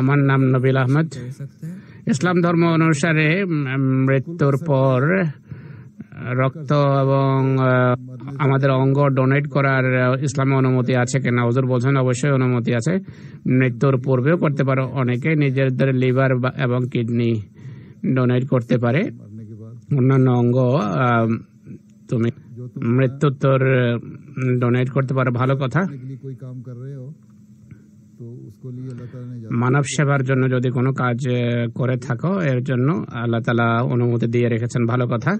আমার নাম নবীল আহমদ ইসলাম ধর্ম অনুসারে মৃত্যুর পর রক্ত এবং আমাদের অঙ্গ ডোনেট করার ইসলামে অনুমতি আছে কিনা ওজোর বোঝেন অবশ্যই অনুমতি আছে মৃত্যুর পূর্বেও করতে পারো অনেকে নিজেদের লিভার এবং কিডনি ডোনেট করতে পারে অন্যান্য অঙ্গ তুমি মৃত্যুত্তর ডোনেট করতে পারো ভালো কথা মানব সেবার জন্য যদি কোনো কাজ করে থাকো এর জন্য আল্লাহ তালা অনুমতি দিয়ে রেখেছেন ভালো কথা